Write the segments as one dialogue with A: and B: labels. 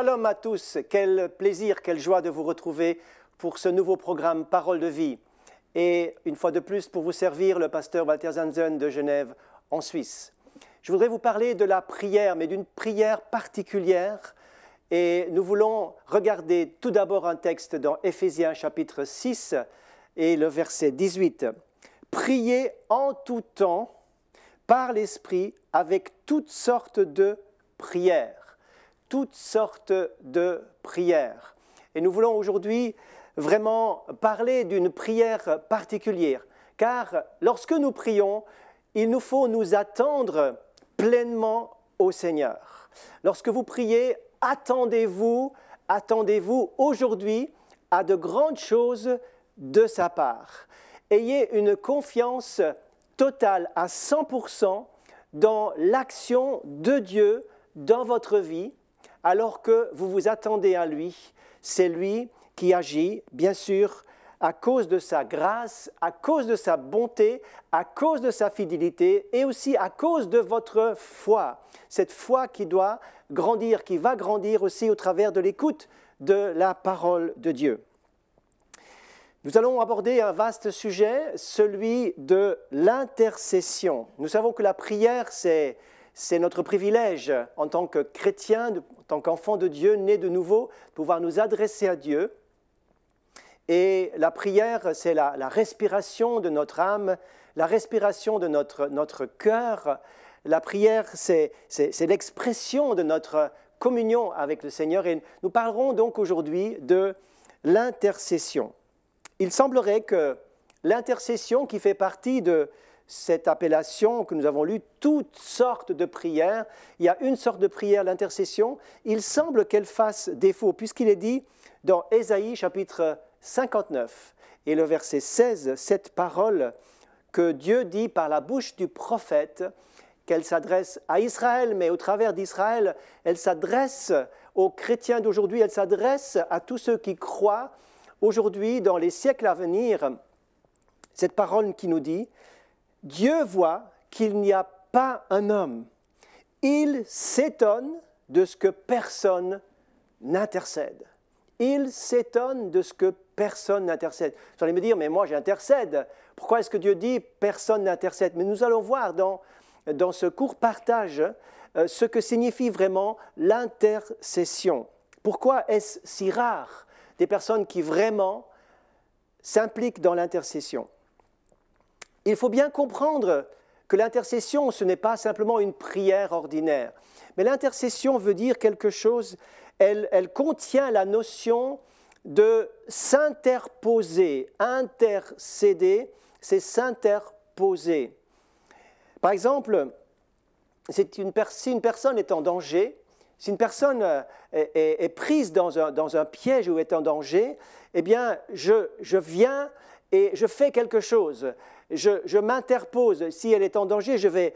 A: Shalom à tous, quel plaisir, quelle joie de vous retrouver pour ce nouveau programme Parole de vie. Et une fois de plus, pour vous servir, le pasteur Walter Zanzen de Genève, en Suisse. Je voudrais vous parler de la prière, mais d'une prière particulière. Et nous voulons regarder tout d'abord un texte dans Éphésiens chapitre 6 et le verset 18. Priez en tout temps par l'Esprit avec toutes sortes de prières toutes sortes de prières. Et nous voulons aujourd'hui vraiment parler d'une prière particulière, car lorsque nous prions, il nous faut nous attendre pleinement au Seigneur. Lorsque vous priez, attendez-vous, attendez-vous aujourd'hui à de grandes choses de sa part. Ayez une confiance totale à 100% dans l'action de Dieu dans votre vie alors que vous vous attendez à lui. C'est lui qui agit, bien sûr, à cause de sa grâce, à cause de sa bonté, à cause de sa fidélité et aussi à cause de votre foi. Cette foi qui doit grandir, qui va grandir aussi au travers de l'écoute de la parole de Dieu. Nous allons aborder un vaste sujet, celui de l'intercession. Nous savons que la prière, c'est, notre privilège en tant que chrétien, en tant qu'enfant de Dieu, né de nouveau, pouvoir nous adresser à Dieu. Et la prière, c'est la, respiration de notre âme, la respiration de notre, notre cœur. La prière, c'est l'expression de notre communion avec le Seigneur. Et nous parlerons donc aujourd'hui de l'intercession. Il semblerait que l'intercession qui fait partie de, cette appellation que nous avons lue, toutes sortes de prières. Il y a une sorte de prière, l'intercession. Il semble qu'elle fasse défaut, puisqu'il est dit dans Ésaïe chapitre 59 et le verset 16, cette parole que Dieu dit par la bouche du prophète, qu'elle s'adresse à Israël, mais au travers d'Israël, elle s'adresse aux chrétiens d'aujourd'hui, elle s'adresse à tous ceux qui croient aujourd'hui dans les siècles à venir. Cette parole qui nous dit, Dieu voit qu'il n'y a pas un homme. Il s'étonne de ce que personne n'intercède. Il s'étonne de ce que personne n'intercède. Vous allez me dire, mais moi j'intercède. Pourquoi est-ce que Dieu dit personne n'intercède Mais nous allons voir dans, ce court partage euh, ce que signifie vraiment l'intercession. Pourquoi est-ce si rare des personnes qui vraiment s'impliquent dans l'intercession il faut bien comprendre que l'intercession, ce n'est pas simplement une prière ordinaire, mais l'intercession veut dire quelque chose, elle, contient la notion de s'interposer, intercéder, c'est s'interposer. Par exemple, si une personne est en danger, si une personne euh, est, prise dans un, piège ou est en danger, eh bien, je viens et je fais quelque chose je, m'interpose. Si elle est en danger, je vais,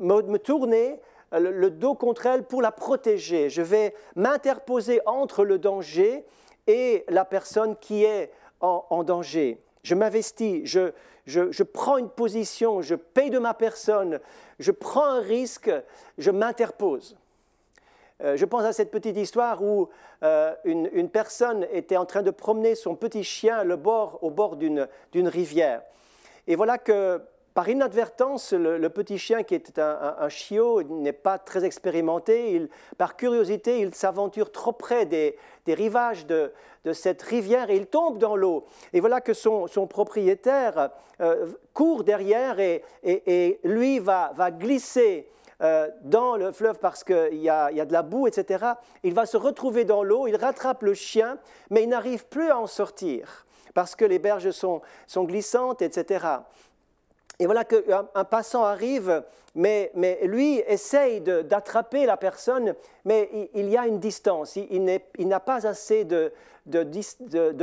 A: me, tourner le, dos contre elle pour la protéger. Je vais m'interposer entre le danger et la personne qui est en, danger. Je m'investis, je, prends une position, je paye de ma personne, je prends un risque, je m'interpose. Euh, je pense à cette petite histoire où euh, une, une, personne était en train de promener son petit chien le bord, au bord d'une rivière. Et voilà que par inadvertance, le, petit chien qui était un, chiot n'est pas très expérimenté. par curiosité, il s'aventure trop près des, rivages de, cette rivière et il tombe dans l'eau. Et voilà que son, propriétaire euh, court derrière et, lui va, glisser euh, dans le fleuve parce qu'il y, a de la boue, etc. Il va se retrouver dans l'eau, il rattrape le chien, mais il n'arrive plus à en sortir parce que les berges sont, glissantes, etc. Et voilà qu'un euh, passant arrive, mais, lui essaye d'attraper la personne, mais il, y a une distance, il, n'a pas assez de,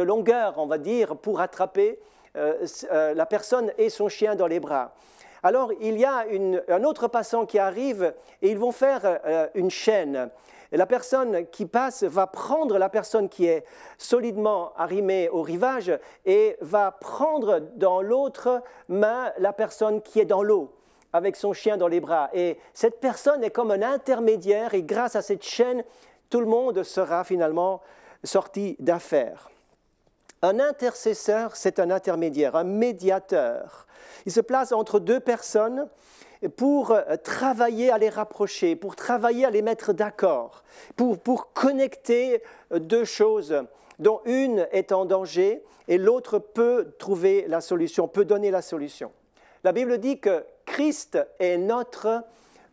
A: longueur, on va dire, pour attraper euh, euh, la personne et son chien dans les bras. Alors il y a un autre passant qui arrive et ils vont faire une chaîne. Et la personne qui passe va prendre la personne qui est solidement arrimée au rivage et va prendre dans l'autre main la personne qui est dans l'eau avec son chien dans les bras. Et cette personne est comme un intermédiaire et grâce à cette chaîne, tout le monde sera finalement sorti d'affaire. Un intercesseur, c'est un intermédiaire, un médiateur. Il se place entre deux personnes pour euh, travailler à les rapprocher, pour travailler à les mettre d'accord, pour, pour connecter euh, deux choses dont une est en danger et l'autre peut trouver la solution, peut donner la solution. La Bible dit que Christ est notre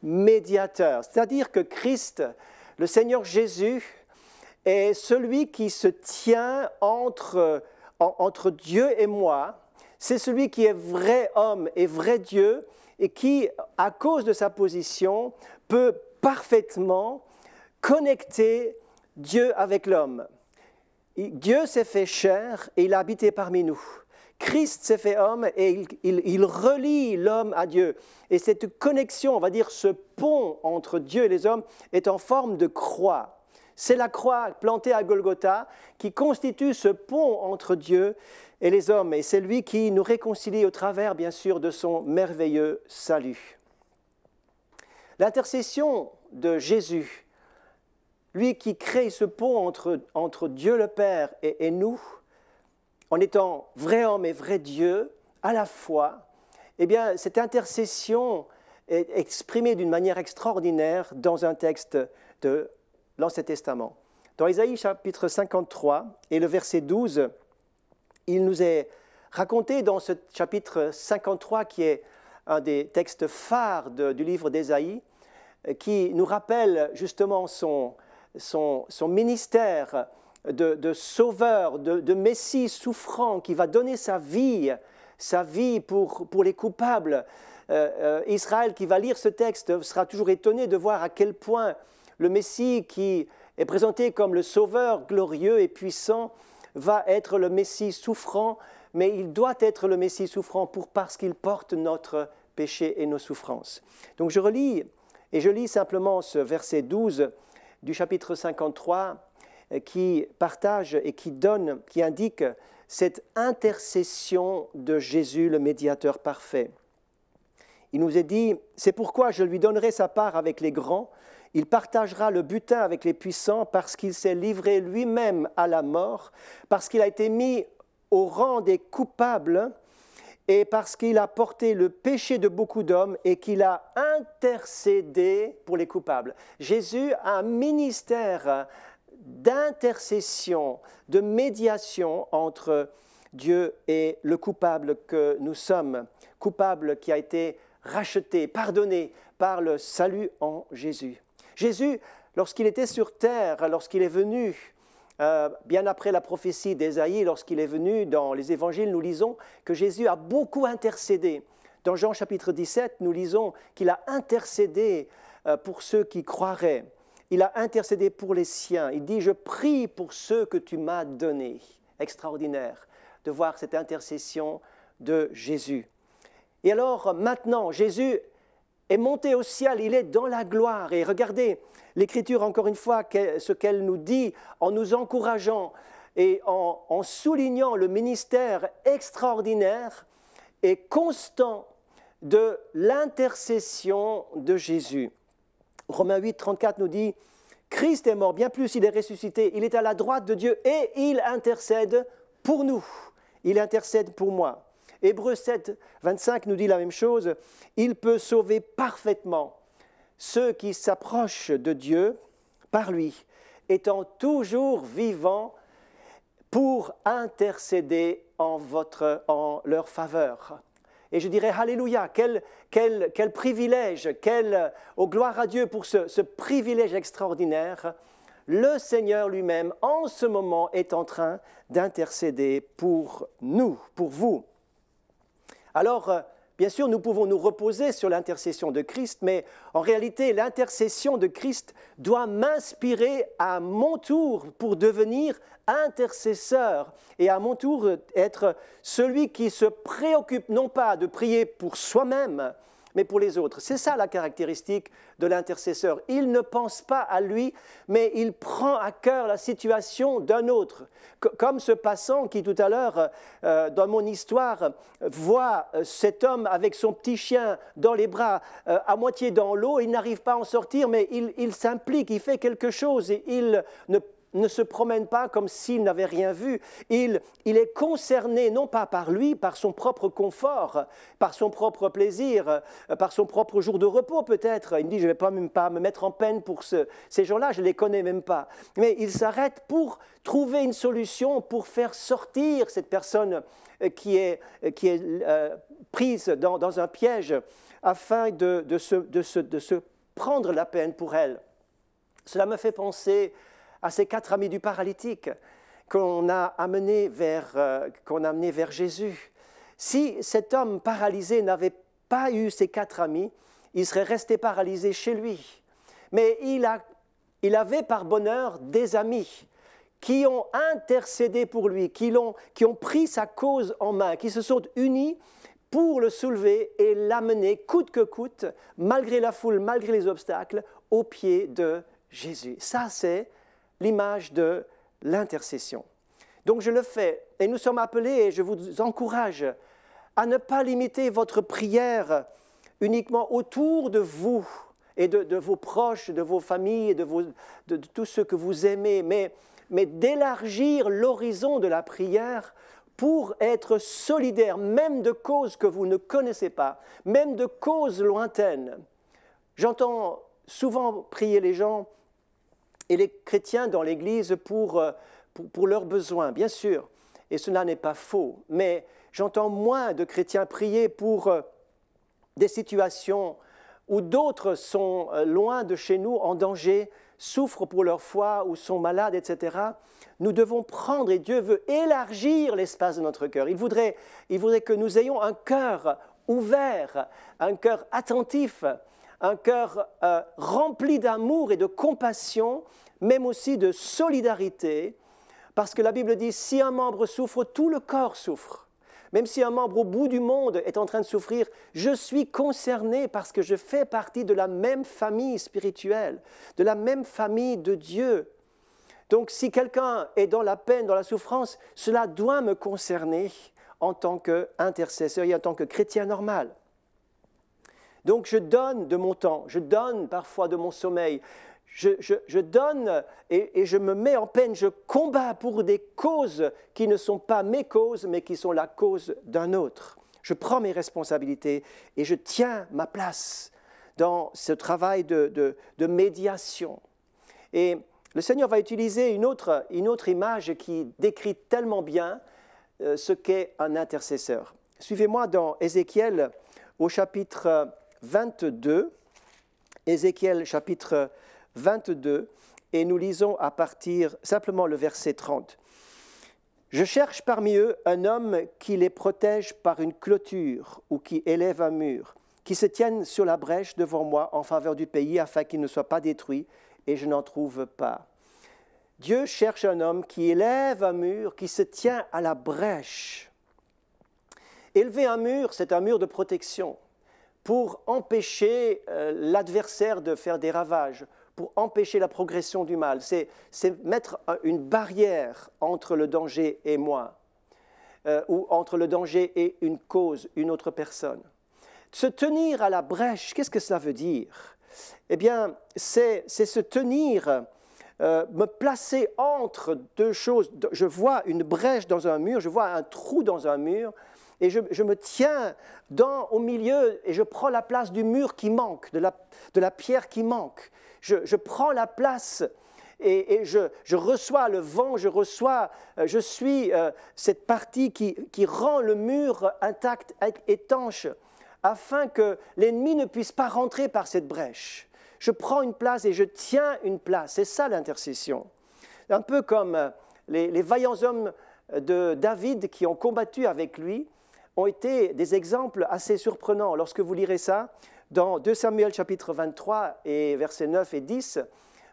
A: médiateur, c'est-à-dire que Christ, le Seigneur Jésus, est celui qui se tient entre entre Dieu et moi, c'est celui qui est vrai homme et vrai Dieu et qui, à cause de sa position, peut parfaitement connecter Dieu avec l'homme. Dieu s'est fait chair et il a habité parmi nous. Christ s'est fait homme et il relie l'homme à Dieu. Et cette connexion, on va dire ce pont entre Dieu et les hommes, est en forme de croix. C'est la croix plantée à Golgotha qui constitue ce pont entre Dieu et les hommes. Et c'est lui qui nous réconcilie au travers, bien sûr, de son merveilleux salut. L'intercession de Jésus, lui qui crée ce pont entre, Dieu le Père et, et nous, en étant vrai homme et vrai Dieu à la fois, eh bien, cette intercession est exprimée d'une manière extraordinaire dans un texte de dans l'Ancien Testament. Dans Isaïe chapitre 53 et le verset 12, il nous est raconté dans ce chapitre 53 qui est un des textes phares du livre d'Ésaïe, euh, qui nous rappelle justement son, son, ministère de, sauveur, de, Messie souffrant, qui va donner sa vie, sa vie pour, pour les coupables. Euh, euh, Israël qui va lire ce texte sera toujours étonné de voir à quel point le Messie qui est présenté comme le Sauveur glorieux et puissant va être le Messie souffrant, mais il doit être le Messie souffrant pour, parce qu'il porte notre péché et nos souffrances. Donc je relis, et je lis simplement ce verset 12 du chapitre 53 euh, qui partage et qui donne, qui indique cette intercession de Jésus, le médiateur parfait. Il nous est dit, c'est pourquoi je lui donnerai sa part avec les grands, il partagera le butin avec les puissants parce qu'il s'est livré lui-même à la mort, parce qu'il a été mis au rang des coupables et parce qu'il a porté le péché de beaucoup d'hommes et qu'il a intercédé pour les coupables. Jésus a un ministère d'intercession, de médiation entre Dieu et le coupable que nous sommes, coupable qui a été racheté, pardonné par le salut en Jésus. Jésus, lorsqu'il était sur terre, lorsqu'il est venu, euh, bien après la prophétie d'Ésaïe, lorsqu'il est venu dans les évangiles, nous lisons que Jésus a beaucoup intercédé. Dans Jean chapitre 17, nous lisons qu'il a intercédé euh, pour ceux qui croiraient. Il a intercédé pour les siens. Il dit, je prie pour ceux que tu m'as donnés. Extraordinaire de voir cette intercession de Jésus. Et alors maintenant, Jésus est monté au ciel, il est dans la gloire. Et regardez l'Écriture, encore une fois, ce qu'elle nous dit en nous encourageant et en, soulignant le ministère extraordinaire et constant de l'intercession de Jésus. Romains 8, 34 nous dit, Christ est mort, bien plus, il est ressuscité, il est à la droite de Dieu et il intercède pour nous. Il intercède pour moi. Hébreu 7, 25 nous dit la même chose. Il peut sauver parfaitement ceux qui s'approchent de Dieu par lui, étant toujours vivant pour intercéder en, votre, en leur faveur. Et je dirais, Alléluia, quel, privilège, quelle oh, gloire à Dieu pour ce privilège extraordinaire. Le Seigneur lui-même, en ce moment, est en train d'intercéder pour nous, pour vous. Alors, euh, bien sûr, nous pouvons nous reposer sur l'intercession de Christ, mais en réalité, l'intercession de Christ doit m'inspirer à mon tour pour devenir intercesseur et à mon tour euh, être celui qui se préoccupe non pas de prier pour soi-même, mais pour les autres. C'est ça la caractéristique de l'intercesseur. Il ne pense pas à lui, mais il prend à cœur la situation d'un autre. Comme ce passant qui tout à l'heure, euh, dans mon histoire, voit euh, cet homme avec son petit chien dans les bras, euh, à moitié dans l'eau, il n'arrive pas à en sortir, mais il, il s'implique, il fait quelque chose, et il ne ne se promène pas comme s'il n'avait rien vu. Il, est concerné non pas par lui, par son propre confort, par son propre plaisir, euh, par son propre jour de repos peut-être. Il me dit, je ne vais pas même pas me mettre en peine pour ce, ces gens-là, je ne les connais même pas. Mais il s'arrête pour trouver une solution, pour faire sortir cette personne euh, qui est, euh, prise dans, un piège, afin de se prendre la peine pour elle. Cela me fait penser à ses quatre amis du paralytique qu'on a amenés vers, euh, qu'on a vers Jésus. Si cet homme paralysé n'avait pas eu ses quatre amis, il serait resté paralysé chez lui. Mais il, a, il avait par bonheur des amis qui ont intercédé pour lui, qui, l'ont, qui ont pris sa cause en main, qui se sont unis pour le soulever et l'amener coûte que coûte, malgré la foule, malgré les obstacles, aux pieds de Jésus. Ça, c'est l'image de l'intercession. Donc je le fais et nous sommes appelés, et je vous encourage, à ne pas limiter votre prière uniquement autour de vous et de, vos proches, de vos familles, de, de, tous ceux que vous aimez, mais, mais d'élargir l'horizon de la prière pour être solidaire, même de causes que vous ne connaissez pas, même de causes lointaines. J'entends souvent prier les gens et les chrétiens dans l'Église euh, pour, leurs besoins, bien sûr. Et cela n'est pas faux. Mais j'entends moins de chrétiens prier pour euh, des situations où d'autres sont euh, loin de chez nous, en danger, souffrent pour leur foi ou sont malades, etc. Nous devons prendre, et Dieu veut élargir l'espace de notre cœur. Il voudrait, il voudrait que nous ayons un cœur ouvert, un cœur attentif, un cœur euh, rempli d'amour et de compassion, même aussi de solidarité, parce que la Bible dit, si un membre souffre, tout le corps souffre. Même si un membre au bout du monde est en train de souffrir, je suis concerné parce que je fais partie de la même famille spirituelle, de la même famille de Dieu. Donc si quelqu'un est dans la peine, dans la souffrance, cela doit me concerner en tant qu'intercesseur et en tant que chrétien normal. Donc je donne de mon temps, je donne parfois de mon sommeil, je, donne et, je me mets en peine, je combats pour des causes qui ne sont pas mes causes, mais qui sont la cause d'un autre. Je prends mes responsabilités et je tiens ma place dans ce travail de, médiation. Et le Seigneur va utiliser une autre, une autre image qui décrit tellement bien euh, ce qu'est un intercesseur. Suivez-moi dans Ézéchiel au chapitre 22, Ézéchiel chapitre 22, et nous lisons à partir simplement le verset 30. Je cherche parmi eux un homme qui les protège par une clôture ou qui élève un mur, qui se tienne sur la brèche devant moi en faveur du pays afin qu'il ne soit pas détruit, et je n'en trouve pas. Dieu cherche un homme qui élève un mur, qui se tient à la brèche. Élever un mur, c'est un mur de protection pour empêcher euh, l'adversaire de faire des ravages, pour empêcher la progression du mal. C'est mettre une barrière entre le danger et moi, euh, ou entre le danger et une cause, une autre personne. Se tenir à la brèche, qu'est-ce que ça veut dire Eh bien, c'est se tenir euh, me placer entre deux choses. Je vois une brèche dans un mur, je vois un trou dans un mur, et je, me tiens dans, au milieu et je prends la place du mur qui manque, de la, de la pierre qui manque. Je, prends la place et, je, reçois le vent, je reçois, euh, je suis euh, cette partie qui, rend le mur intact, étanche, afin que l'ennemi ne puisse pas rentrer par cette brèche. Je prends une place et je tiens une place. C'est ça l'intercession. Un peu comme euh, les vaillants hommes de David qui ont combattu avec lui, ont été des exemples assez surprenants. Lorsque vous lirez ça, dans 2 Samuel chapitre 23 et versets 9 et 10,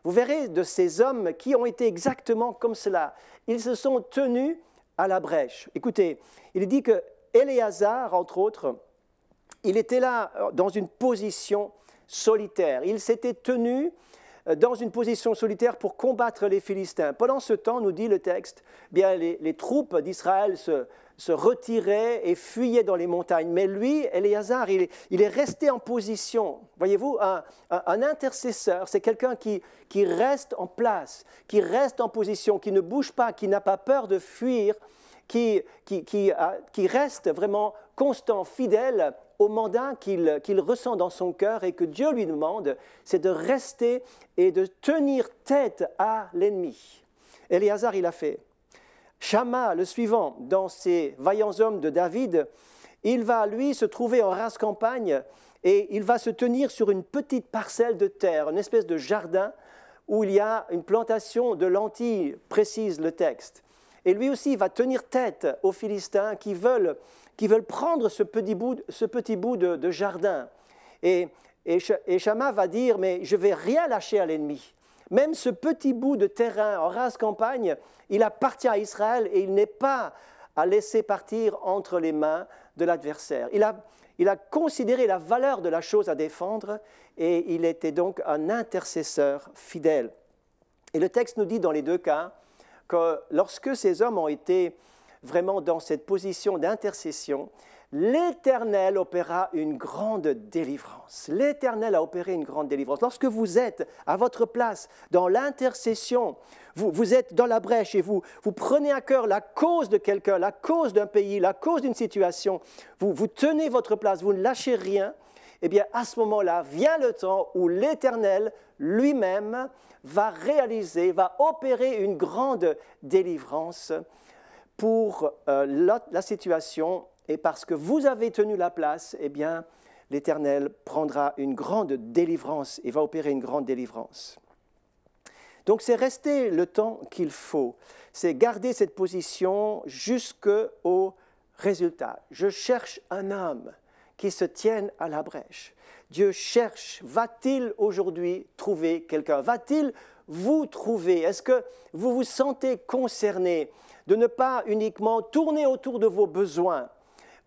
A: vous verrez de ces hommes qui ont été exactement comme cela. Ils se sont tenus à la brèche. Écoutez, il dit que Éléazar, entre autres, il était là euh, dans une position solitaire. Il s'était tenu euh, dans une position solitaire pour combattre les Philistins. Pendant ce temps, nous dit le texte, eh bien les troupes d'Israël se, se retirait et fuyait dans les montagnes. Mais lui, Éléazar, il, est, resté en position. Voyez-vous, un, intercesseur, c'est quelqu'un qui, reste en place, qui reste en position, qui ne bouge pas, qui n'a pas peur de fuir, qui, reste vraiment constant, fidèle au mandat qu'il ressent dans son cœur et que Dieu lui demande, c'est de rester et de tenir tête à l'ennemi. Éléazar, il a fait. Shama, le suivant, dans ses vaillants hommes de David, il va, lui, se trouver en race campagne et il va se tenir sur une petite parcelle de terre, une espèce de jardin où il y a une plantation de lentilles, précise le texte. Et lui aussi va tenir tête aux Philistins qui veulent, qui veulent prendre ce petit bout, ce petit bout de, jardin. Et, et, va dire, mais je vais rien lâcher à l'ennemi. Même ce petit bout de terrain en rase campagne, il appartient à Israël et il n'est pas à laisser partir entre les mains de l'adversaire. Il a, il a considéré la valeur de la chose à défendre et il était donc un intercesseur fidèle. Et le texte nous dit dans les deux cas que lorsque ces hommes ont été vraiment dans cette position d'intercession, L'Éternel opéra une grande délivrance. L'Éternel a opéré une grande délivrance. Lorsque vous êtes à votre place dans l'intercession, vous, vous, êtes dans la brèche et vous, vous prenez à cœur la cause de quelqu'un, la cause d'un pays, la cause d'une situation, vous, vous tenez votre place, vous ne lâchez rien, eh bien à ce moment-là vient le temps où l'Éternel lui-même va réaliser, va opérer une grande délivrance pour euh, la situation et parce que vous avez tenu la place, eh bien, l'Éternel prendra une grande délivrance et va opérer une grande délivrance. Donc c'est rester le temps qu'il faut, c'est garder cette position jusqu'au résultat. Je cherche un homme qui se tienne à la brèche. Dieu cherche, va-t-il aujourd'hui trouver quelqu'un Va-t-il vous trouver Est-ce que vous vous sentez concerné de ne pas uniquement tourner autour de vos besoins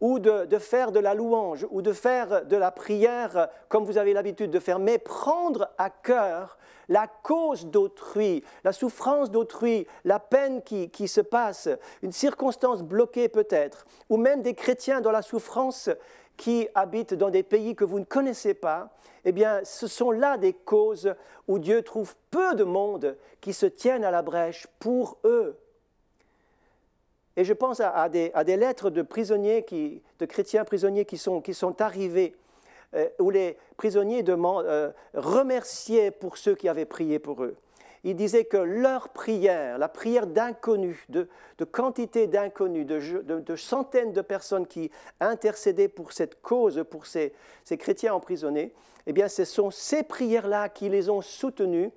A: ou de, faire de la louange, ou de faire de la prière comme vous avez l'habitude de faire, mais prendre à cœur la cause d'autrui, la souffrance d'autrui, la peine qui, qui, se passe, une circonstance bloquée peut-être, ou même des chrétiens dans la souffrance qui habitent dans des pays que vous ne connaissez pas, eh bien, ce sont là des causes où Dieu trouve peu de monde qui se tiennent à la brèche pour eux. Et je pense à, des, lettres de prisonniers, de chrétiens prisonniers qui sont, arrivés, euh, où les prisonniers demandent, euh, remerciaient pour ceux qui avaient prié pour eux. Ils disaient que leur prière, la prière d'inconnus, de, de, quantité d'inconnus, de, centaines de personnes qui intercédaient pour cette cause, pour ces, ces chrétiens emprisonnés, eh bien, ce sont ces prières-là qui les ont soutenus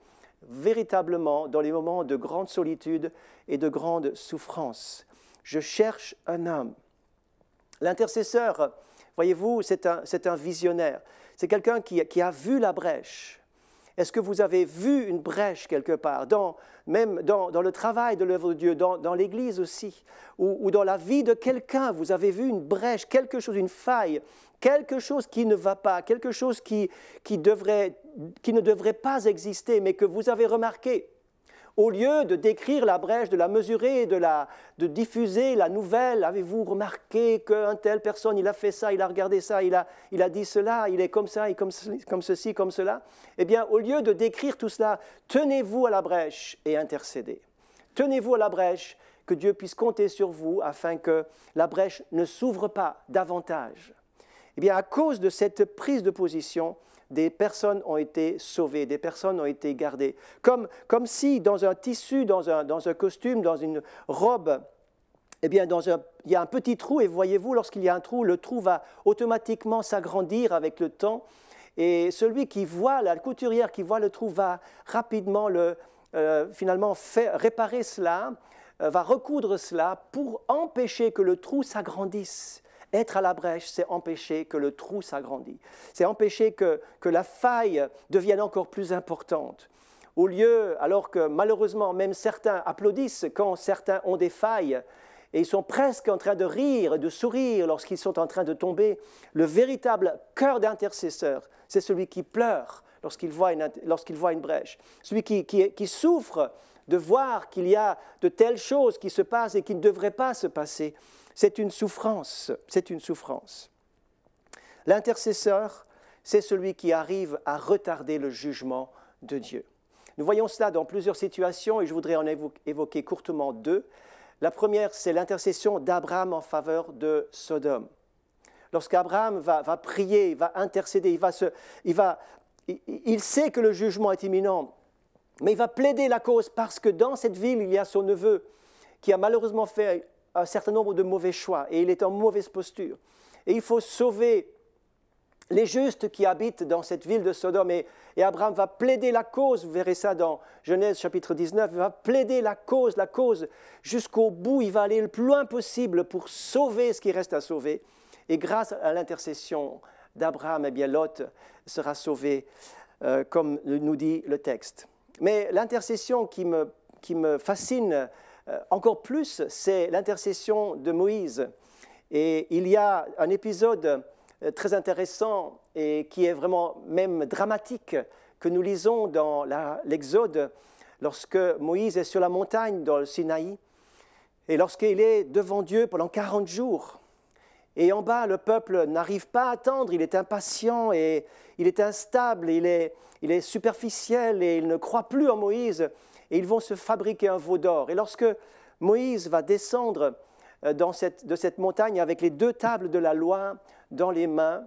A: véritablement dans les moments de grande solitude et de grande souffrance je cherche un homme. L'intercesseur, voyez-vous, c'est un, un, visionnaire. C'est quelqu'un qui, a vu la brèche. Est-ce que vous avez vu une brèche quelque part, même dans, le travail de l'œuvre de Dieu, dans, l'Église aussi, ou, dans la vie de quelqu'un, vous avez vu une brèche, quelque chose, une faille, quelque chose qui ne va pas, quelque chose qui, qui, devrait, qui ne devrait pas exister, mais que vous avez remarqué au lieu de décrire la brèche, de la mesurer, de, diffuser la nouvelle, avez-vous remarqué qu'un tel personne, il a fait ça, il a regardé ça, il a, dit cela, il est comme ça, il est comme, comme ceci, comme cela Eh bien, au lieu de décrire tout cela, tenez-vous à la brèche et intercédez. Tenez-vous à la brèche, que Dieu puisse compter sur vous afin que la brèche ne s'ouvre pas davantage. Eh bien, à cause de cette prise de position, des personnes ont été sauvées, des personnes ont été gardées. Comme, si dans un tissu, dans un, costume, dans une robe, eh bien, il y a un petit trou, et voyez-vous, lorsqu'il y a un trou, le trou va automatiquement s'agrandir avec le temps, et celui qui voit, la couturière qui voit le trou va rapidement le, euh, finalement réparer cela, euh, va recoudre cela pour empêcher que le trou s'agrandisse. Être à la brèche, c'est empêcher que le trou s'agrandit. c'est empêcher que, la faille devienne encore plus importante. Au lieu, alors que malheureusement même certains applaudissent quand certains ont des failles, et ils sont presque en train de rire et de sourire lorsqu'ils sont en train de tomber. Le véritable cœur d'intercesseur, c'est celui qui pleure lorsqu'il voit, voit une, brèche, celui qui, qui souffre de voir qu'il y a de telles choses qui se passent et qui ne devraient pas se passer. C'est une souffrance, c'est une souffrance. L'intercesseur, c'est celui qui arrive à retarder le jugement de Dieu. Nous voyons cela dans plusieurs situations et je voudrais en évoquer courtement deux. La première, c'est l'intercession d'Abraham en faveur de Sodome. Lorsqu'Abraham va, va, prier, va intercéder, il, va il, va, il sait que le jugement est imminent, mais il va plaider la cause parce que dans cette ville, il y a son neveu qui a malheureusement fait un certain nombre de mauvais choix et il est en mauvaise posture. Et il faut sauver les justes qui habitent dans cette ville de Sodome. Et, et, Abraham va plaider la cause, vous verrez ça dans Genèse chapitre 19, il va plaider la cause, la cause jusqu'au bout, il va aller le plus loin possible pour sauver ce qui reste à sauver. Et grâce à l'intercession d'Abraham, eh bien Lot sera sauvé, euh, comme nous dit le texte. Mais l'intercession qui me, qui me fascine euh, encore plus, c'est l'intercession de Moïse. Et il y a un épisode euh, très intéressant et qui est vraiment même dramatique que nous lisons dans l'Exode lorsque Moïse est sur la montagne dans le Sinaï et lorsqu'il est devant Dieu pendant 40 jours. Et en bas, le peuple n'arrive pas à attendre, il est impatient et il est instable, il est, il est superficiel et il ne croit plus en Moïse et ils vont se fabriquer un veau d'or. Et lorsque Moïse va descendre euh, dans cette, de cette montagne avec les deux tables de la loi dans les mains,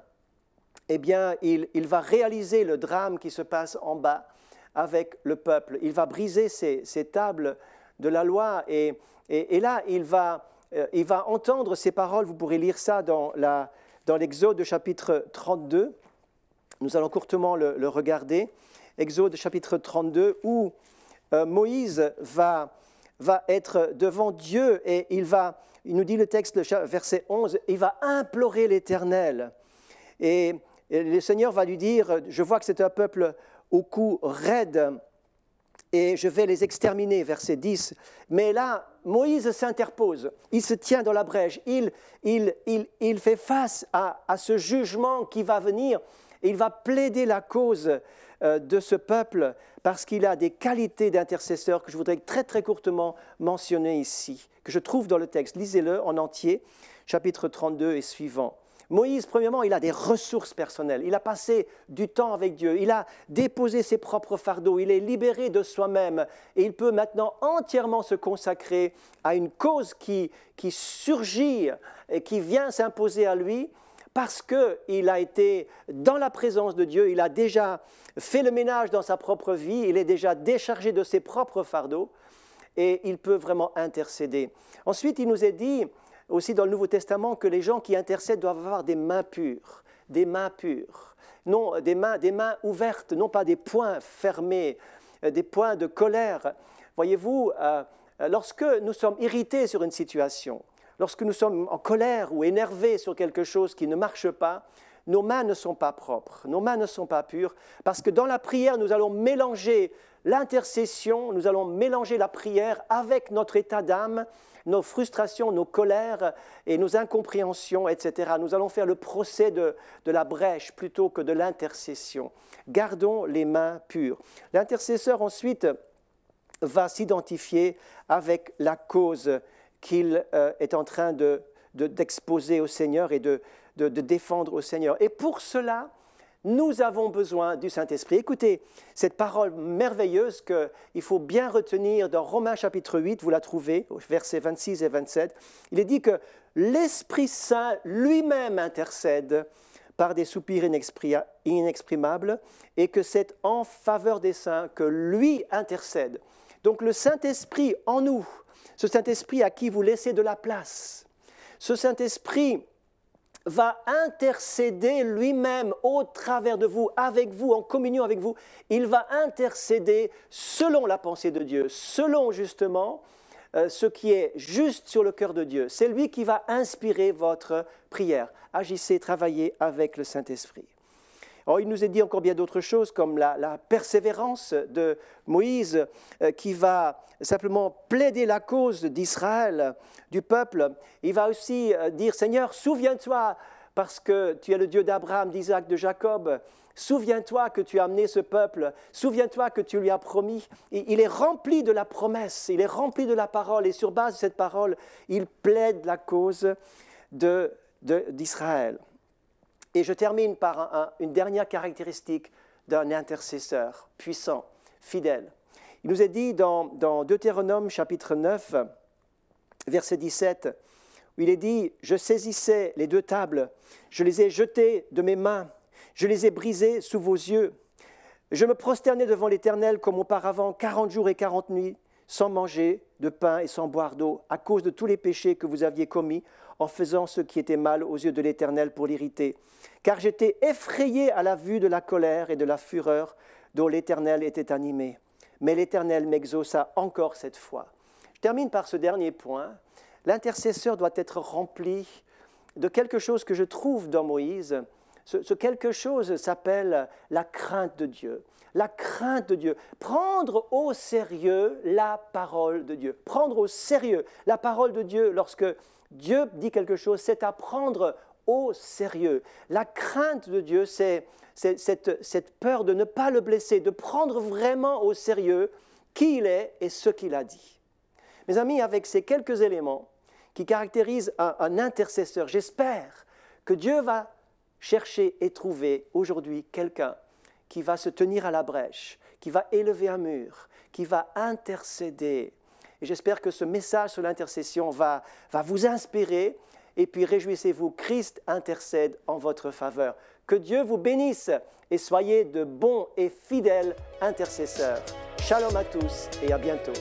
A: eh bien, il, il va réaliser le drame qui se passe en bas avec le peuple. Il va briser ces, ces tables de la loi et, et, là, il va, euh, il va entendre ces paroles. Vous pourrez lire ça dans, la, dans l'Exode chapitre 32. Nous allons courtement le, le regarder. Exode chapitre 32 où euh, Moïse va, être devant Dieu et il va, il nous dit le texte, verset 11, il va implorer l'Éternel. Et, le Seigneur va lui dire, je vois que c'est un peuple au cou raide et je vais les exterminer, verset 10. Mais là, Moïse s'interpose, il se tient dans la brèche, il, fait face à, ce jugement qui va venir et il va plaider la cause euh, de ce peuple parce qu'il a des qualités d'intercesseur que je voudrais très très courtement mentionner ici, que je trouve dans le texte. Lisez-le en entier, chapitre 32 et suivant. Moïse, premièrement, il a des ressources personnelles. Il a passé du temps avec Dieu. Il a déposé ses propres fardeaux. Il est libéré de soi-même. Et il peut maintenant entièrement se consacrer à une cause qui, qui surgit et qui vient s'imposer à lui parce qu'il a été dans la présence de Dieu, il a déjà fait le ménage dans sa propre vie, il est déjà déchargé de ses propres fardeaux et il peut vraiment intercéder. Ensuite, il nous est dit aussi dans le Nouveau Testament que les gens qui intercèdent doivent avoir des mains pures, des mains pures, non des mains, des mains ouvertes, non pas des poings fermés, euh, des poings de colère. Voyez-vous, euh, euh, lorsque nous sommes irrités sur une situation, Lorsque nous sommes en colère ou énervés sur quelque chose qui ne marche pas, nos mains ne sont pas propres, nos mains ne sont pas pures, parce que dans la prière, nous allons mélanger l'intercession, nous allons mélanger la prière avec notre état d'âme, nos frustrations, nos colères et nos incompréhensions, etc. Nous allons faire le procès de, la brèche plutôt que de l'intercession. Gardons les mains pures. L'intercesseur ensuite va s'identifier avec la cause qu'il euh, est en train d'exposer de, au Seigneur et de, de, défendre au Seigneur. Et pour cela, nous avons besoin du Saint-Esprit. Écoutez, cette parole merveilleuse qu'il faut bien retenir dans Romains chapitre 8, vous la trouvez, versets 26 et 27, il est dit que l'Esprit Saint lui-même intercède par des soupirs inexprimables et que c'est en faveur des saints que lui intercède. Donc le Saint-Esprit en nous ce Saint-Esprit à qui vous laissez de la place. Ce Saint-Esprit va intercéder lui-même au travers de vous, avec vous, en communion avec vous. Il va intercéder selon la pensée de Dieu, selon justement euh, ce qui est juste sur le cœur de Dieu. C'est lui qui va inspirer votre prière. Agissez, travaillez avec le Saint-Esprit. Or, oh, il nous est dit encore bien d'autres choses, comme la, persévérance de Moïse, euh, qui va simplement plaider la cause d'Israël, du peuple. Il va aussi euh, dire, Seigneur, souviens-toi, parce que tu es le Dieu d'Abraham, d'Isaac, de Jacob. Souviens-toi que tu as amené ce peuple, souviens-toi que tu lui as promis. Il est rempli de la promesse, il est rempli de la parole, et sur base de cette parole, il plaide la cause d'Israël. Et je termine par une dernière caractéristique d'un intercesseur puissant, fidèle. Il nous est dit dans, dans Deutéronome chapitre 9, verset 17, où il est dit, je saisissais les deux tables, je les ai jetées de mes mains, je les ai brisées sous vos yeux. Je me prosternais devant l'Éternel comme auparavant, quarante jours et quarante nuits, sans manger de pain et sans boire d'eau, à cause de tous les péchés que vous aviez commis en faisant ce qui était mal aux yeux de l'Éternel pour l'irriter. Car j'étais effrayé à la vue de la colère et de la fureur dont l'Éternel était animé. Mais l'Éternel m'exauça encore cette fois. Je termine par ce dernier point. L'intercesseur doit être rempli de quelque chose que je trouve dans Moïse. Ce, ce quelque chose s'appelle la crainte de Dieu. La crainte de Dieu. Prendre au sérieux la parole de Dieu. Prendre au sérieux la parole de Dieu lorsque Dieu dit quelque chose, c'est à prendre au sérieux. La crainte de Dieu, c'est cette, peur de ne pas le blesser, de prendre vraiment au sérieux qui il est et ce qu'il a dit. Mes amis, avec ces quelques éléments qui caractérisent un intercesseur, j'espère que Dieu va chercher et trouver aujourd'hui quelqu'un qui va se tenir à la brèche, qui va élever un mur, qui va intercéder j'espère que ce message sur l'intercession va, va vous inspirer. Et puis réjouissez-vous, Christ intercède en votre faveur. Que Dieu vous bénisse et soyez de bons et fidèles intercesseurs. Shalom à tous et à bientôt.